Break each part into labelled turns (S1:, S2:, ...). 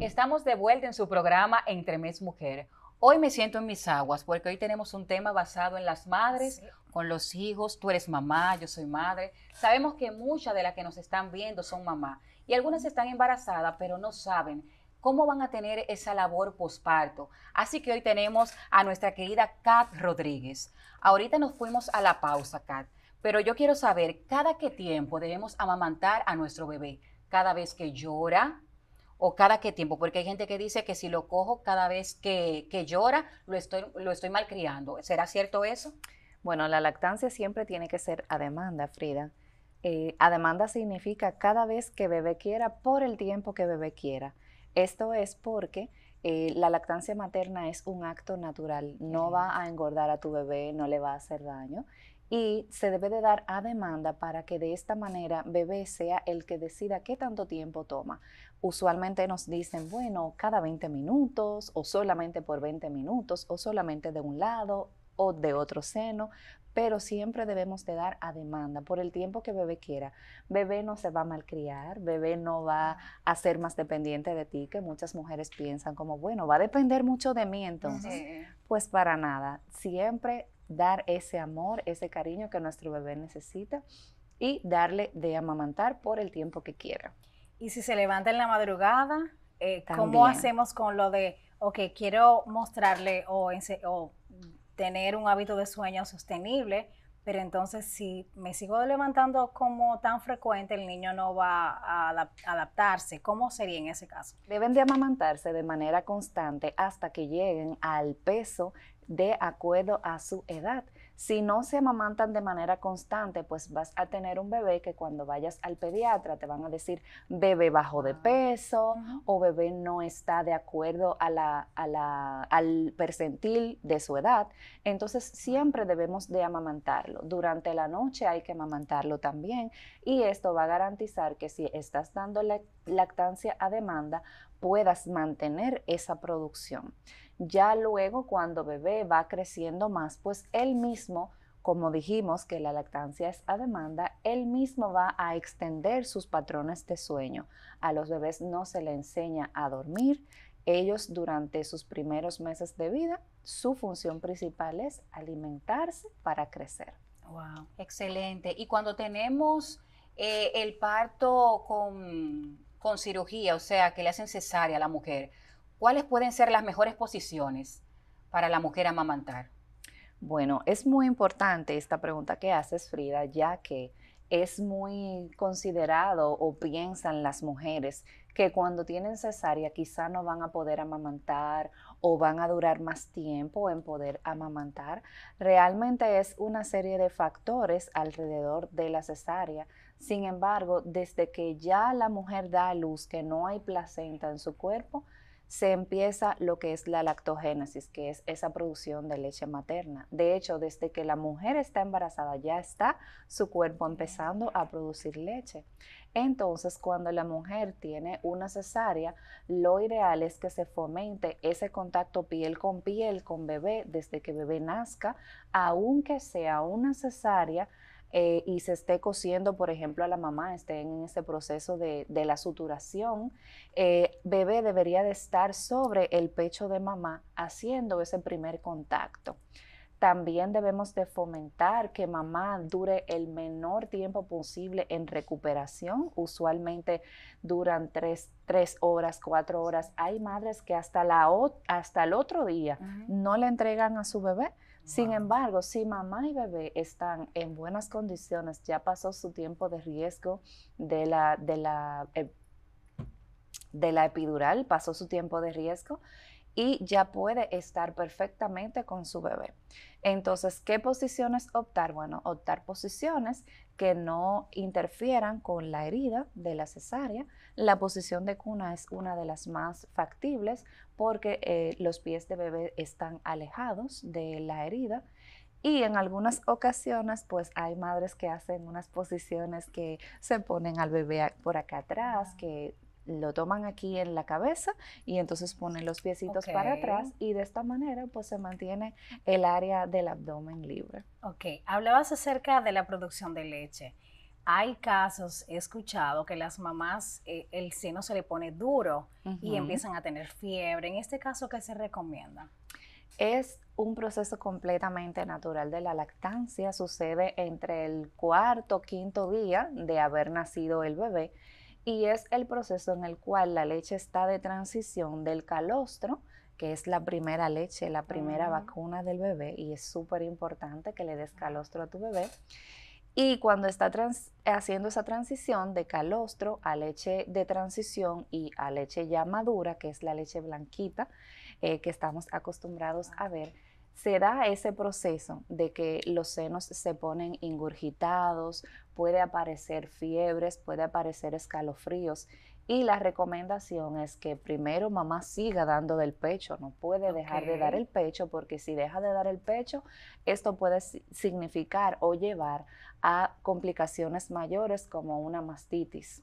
S1: Estamos de vuelta en su programa Entre Mes Mujer. Hoy me siento en mis aguas porque hoy tenemos un tema basado en las madres, con los hijos. Tú eres mamá, yo soy madre. Sabemos que muchas de las que nos están viendo son mamá y algunas están embarazadas, pero no saben cómo van a tener esa labor posparto. Así que hoy tenemos a nuestra querida Kat Rodríguez. Ahorita nos fuimos a la pausa, Kat, pero yo quiero saber cada qué tiempo debemos amamantar a nuestro bebé. Cada vez que llora, o cada qué tiempo, porque hay gente que dice que si lo cojo cada vez que, que llora, lo estoy, lo estoy malcriando. ¿Será cierto eso? Bueno, la lactancia siempre tiene que ser a demanda, Frida. Eh, a
S2: demanda significa cada vez que bebé quiera, por el tiempo que bebé quiera. Esto es porque eh, la lactancia materna es un acto natural, no va a engordar a tu bebé, no le va a hacer daño y se debe de dar a demanda para que de esta manera bebé sea el que decida qué tanto tiempo toma. Usualmente nos dicen, bueno, cada 20 minutos o solamente por 20 minutos o solamente de un lado o de otro seno, pero siempre debemos de dar a demanda por el tiempo que bebé quiera. Bebé no se va a malcriar, bebé no va a ser más dependiente de ti, que muchas mujeres piensan como, bueno, va a depender mucho de mí entonces. Pues para nada, siempre dar ese amor, ese cariño que nuestro bebé necesita y darle de
S3: amamantar
S2: por el tiempo que quiera.
S3: Y si se levanta en la madrugada, eh, ¿cómo hacemos con lo de, ok, quiero mostrarle o, tener un hábito de sueño sostenible? Pero entonces si me sigo levantando como tan frecuente, el niño no va a adaptarse. ¿Cómo sería en ese caso?
S2: Deben de amamantarse de manera constante hasta que lleguen al peso de acuerdo a su edad. Si no se amamantan de manera constante, pues vas a tener un bebé que cuando vayas al pediatra te van a decir bebé bajo de ah, peso o bebé no está de acuerdo al percentil de su edad. Entonces ah. siempre debemos de amamantarlo. Durante la noche hay que amamantarlo también y esto va a garantizar que si estás dando lactancia a demanda, puedas mantener esa producción. Ya luego, cuando bebé va creciendo más, pues él mismo, como dijimos que la lactancia es a demanda, él mismo va a extender sus patrones de sueño. A los bebés no se le enseña a dormir. Ellos durante sus primeros meses de vida, su función principal es
S1: alimentarse para crecer. Wow, excelente. Y cuando tenemos eh, el parto con con cirugía, o sea, que le hacen cesárea a la mujer, ¿cuáles pueden ser las mejores posiciones para la mujer amamantar?
S2: Bueno, es muy importante esta pregunta que haces, Frida, ya que es muy considerado o piensan las mujeres que cuando tienen cesárea quizá no van a poder amamantar o van a durar más tiempo en poder amamantar. Realmente es una serie de factores alrededor de la cesárea sin embargo, desde que ya la mujer da a luz, que no hay placenta en su cuerpo, se empieza lo que es la lactogénesis, que es esa producción de leche materna. De hecho, desde que la mujer está embarazada, ya está su cuerpo empezando a producir leche. Entonces, cuando la mujer tiene una cesárea, lo ideal es que se fomente ese contacto piel con piel con bebé desde que bebé nazca, aunque sea una cesárea eh, y se esté cosiendo, por ejemplo, a la mamá, esté en ese proceso de, la suturación, eh, bebé debería de estar sobre el pecho de mamá haciendo ese primer contacto también debemos de fomentar que mamá dure el menor tiempo posible en recuperación. Usualmente duran tres, horas, cuatro horas. Hay madres que hasta, la, hasta el otro día no le entregan a su bebé sin embargo, si mamá y bebé están en buenas condiciones, ya pasó su tiempo de riesgo eh, de la, epidural, pasó su tiempo de riesgo y ya puede estar perfectamente con su bebé. Entonces, ¿qué posiciones optar? Bueno, optar posiciones que no interfieran con la herida de la cesárea, la posición de cuna es una de las más factibles porque eh, los pies de bebé están alejados de la herida. Y en algunas ocasiones, pues hay madres que hacen unas posiciones que se ponen al bebé por acá atrás, que lo toman aquí en la cabeza y entonces ponen los piecitos para atrás y de esta manera pues se mantiene el área del abdomen libre.
S3: Ok, hablabas acerca de la producción de leche hay casos, he escuchado que las mamás eh, el seno se le pone duro y empiezan a tener fiebre. En este caso, ¿qué se recomienda?
S2: Es un proceso completamente natural de la lactancia. Sucede entre el cuarto, quinto día de haber nacido el bebé y es el proceso en el cual la leche está de transición del calostro que es la primera leche, la primera vacuna del bebé, y es súper importante que le des calostro a tu bebé y cuando está haciendo esa transición de calostro a leche de transición y a leche ya madura, que es la leche blanquita eh, que estamos acostumbrados a ver, se da ese proceso de que los senos se ponen ingurgitados, puede aparecer fiebres, puede aparecer escalofríos y la recomendación es que primero mamá siga dando del pecho, no puede dejar de dar el pecho porque si deja de dar el pecho, esto puede significar o llevar a complicaciones mayores como una mastitis.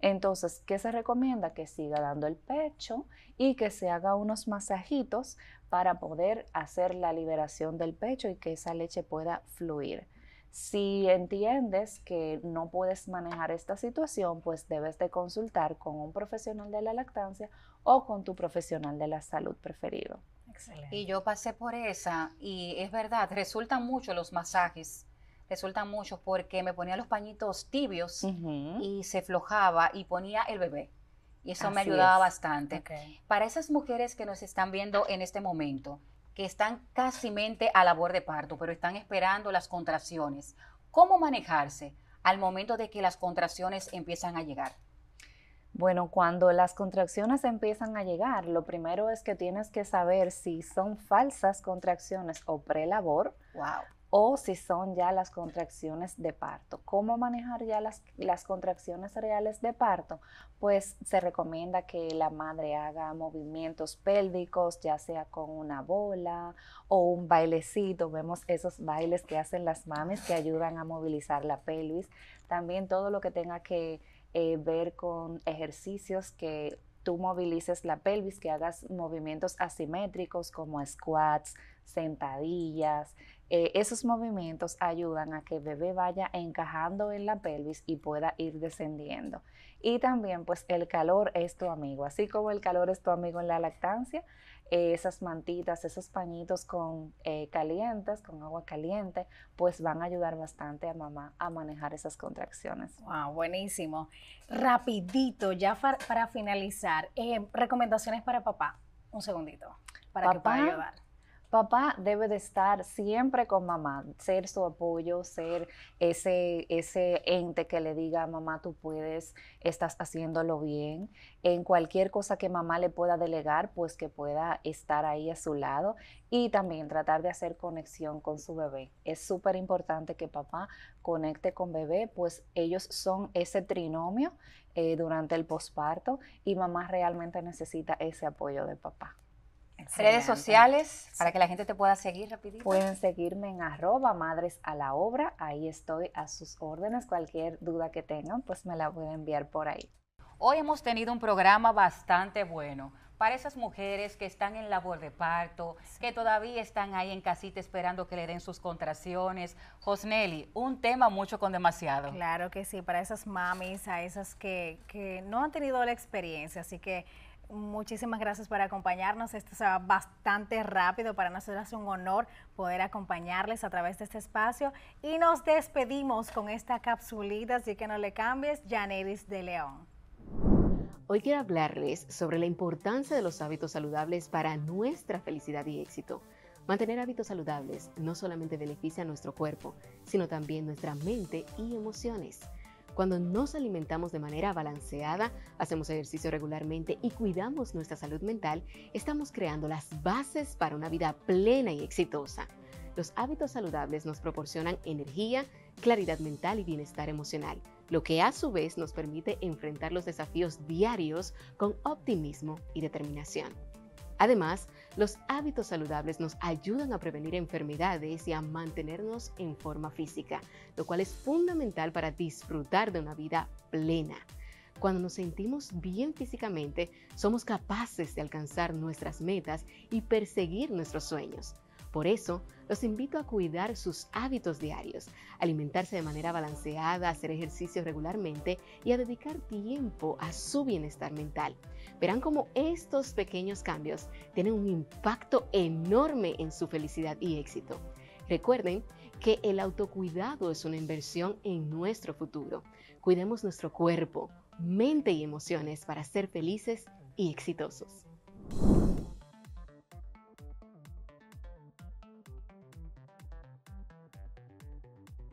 S2: Entonces, ¿qué se recomienda? Que siga dando el pecho y que se haga unos masajitos para poder hacer la liberación del pecho y que esa leche pueda fluir. Si entiendes que no puedes manejar esta situación, pues debes de consultar con un profesional de la lactancia o con tu
S1: profesional
S2: de la salud preferido.
S1: Excelente. Y yo pasé por esa y es verdad, resultan mucho los masajes resultan mucho porque me ponía los pañitos tibios y se flojaba y ponía el bebé. Y eso me ayudaba bastante. Para esas mujeres que nos están viendo en este momento, están casi mente a labor de parto, pero están esperando las contracciones. ¿Cómo manejarse al momento de que las contracciones empiezan a llegar?
S2: Bueno, cuando las contracciones empiezan a llegar, lo primero es que tienes que saber si son falsas contracciones o prelabor wow o si son ya las contracciones de parto. ¿Cómo manejar ya las, las, contracciones reales de parto? Pues se recomienda que la madre haga movimientos pélvicos, ya sea con una bola o un bailecito. Vemos esos bailes que hacen las mames que ayudan a movilizar la pelvis. También todo lo que tenga que eh, ver con ejercicios que tú movilices la pelvis, que hagas movimientos asimétricos como squats, sentadillas. Eh, esos movimientos ayudan a que bebé vaya encajando en la pelvis y pueda ir descendiendo. Y también pues el calor es tu amigo, así como el calor es tu amigo en la lactancia, eh, esas mantitas, esos pañitos con eh, calientes, con agua caliente, pues van a ayudar bastante a mamá a manejar esas contracciones. Wow,
S3: buenísimo. Rapidito, ya para finalizar, recomendaciones para papá, un segundito, para que pueda ayudar
S2: papá debe de estar siempre con mamá, ser su apoyo, ser ese, ese ente que le diga, mamá, tú puedes, estás haciéndolo bien. En cualquier cosa que mamá le pueda delegar, pues que pueda estar ahí a su lado y también tratar de hacer conexión con su bebé. Es súper importante que papá conecte con bebé, pues ellos son ese trinomio eh, durante el posparto y mamá realmente necesita ese apoyo de papá.
S1: Redes sociales para que la gente te pueda seguir rapidito. Pueden
S2: seguirme en arroba madres a la obra. Ahí estoy a sus órdenes. Cualquier duda que tengan, pues me la pueden enviar por ahí.
S1: Hoy hemos tenido un programa bastante bueno para esas mujeres que están en labor de parto, que todavía están ahí en casita esperando que le den sus contracciones. Josneli, un tema mucho con demasiado.
S3: Claro que sí, para esas mamis, a esas que, que no han tenido la experiencia, así que Muchísimas gracias por acompañarnos. Esto se va bastante rápido. Para nosotros es un honor poder acompañarles a través de este espacio. Y nos despedimos con esta capsulita, así que no le cambies, Janeris de León.
S4: Hoy quiero hablarles sobre la importancia de los hábitos saludables para nuestra felicidad y éxito. Mantener hábitos saludables no solamente beneficia a nuestro cuerpo, sino también nuestra mente y emociones. Cuando nos alimentamos de manera balanceada, hacemos ejercicio regularmente y cuidamos nuestra salud mental, estamos creando las bases para una vida plena y exitosa. Los hábitos saludables nos proporcionan energía, claridad mental y bienestar emocional, lo que a su vez nos permite enfrentar los desafíos diarios con optimismo y determinación. Además, los hábitos saludables nos ayudan a prevenir enfermedades y a mantenernos en forma física, lo cual es fundamental para disfrutar de una vida plena. Cuando nos sentimos bien físicamente, somos capaces de alcanzar nuestras metas y perseguir nuestros sueños. Por eso, los invito a cuidar sus hábitos diarios, alimentarse de manera balanceada, hacer ejercicio regularmente y a dedicar tiempo a su bienestar mental. Verán cómo estos pequeños cambios tienen un impacto enorme en su felicidad y éxito. Recuerden que el autocuidado es una inversión en nuestro futuro. Cuidemos nuestro cuerpo, mente y emociones para ser felices y exitosos.